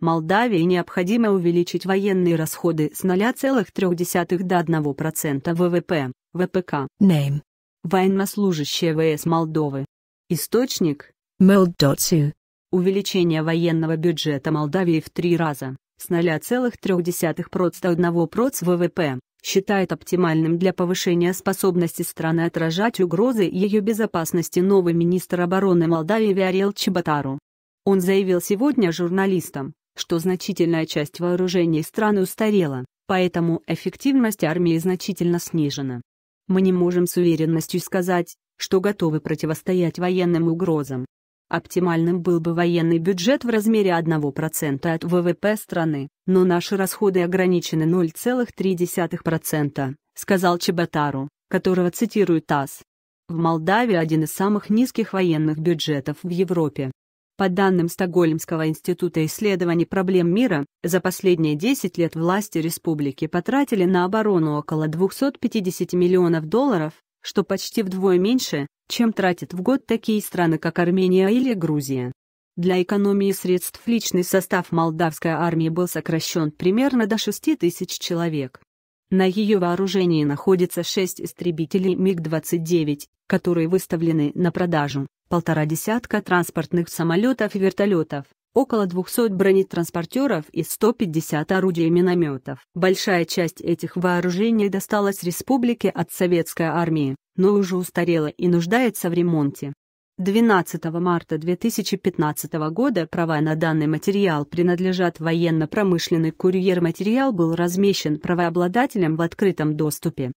Молдавии необходимо увеличить военные расходы с 0,3 до 1% ВВП, ВПК. Name. Военнослужащие ВС Молдовы. Источник. Mold.su. Увеличение военного бюджета Молдавии в три раза, с 0,3% до 1% ВВП, считает оптимальным для повышения способности страны отражать угрозы ее безопасности новый министр обороны Молдавии Виарел Чеботару. Он заявил сегодня журналистам, что значительная часть вооружений страны устарела, поэтому эффективность армии значительно снижена. Мы не можем с уверенностью сказать, что готовы противостоять военным угрозам. Оптимальным был бы военный бюджет в размере 1% от ВВП страны, но наши расходы ограничены 0,3%, сказал Чебатару, которого цитирует ТАСС. В Молдавии один из самых низких военных бюджетов в Европе. По данным Стокгольмского института исследований проблем мира, за последние 10 лет власти республики потратили на оборону около 250 миллионов долларов, что почти вдвое меньше, чем тратят в год такие страны, как Армения или Грузия. Для экономии средств личный состав молдавской армии был сокращен примерно до 6 тысяч человек. На ее вооружении находится 6 истребителей МиГ-29, которые выставлены на продажу полтора десятка транспортных самолетов и вертолетов, около 200 бронетранспортеров и 150 орудий и минометов. Большая часть этих вооружений досталась республике от советской армии, но уже устарела и нуждается в ремонте. 12 марта 2015 года права на данный материал принадлежат военно-промышленный курьер-материал был размещен правообладателем в открытом доступе.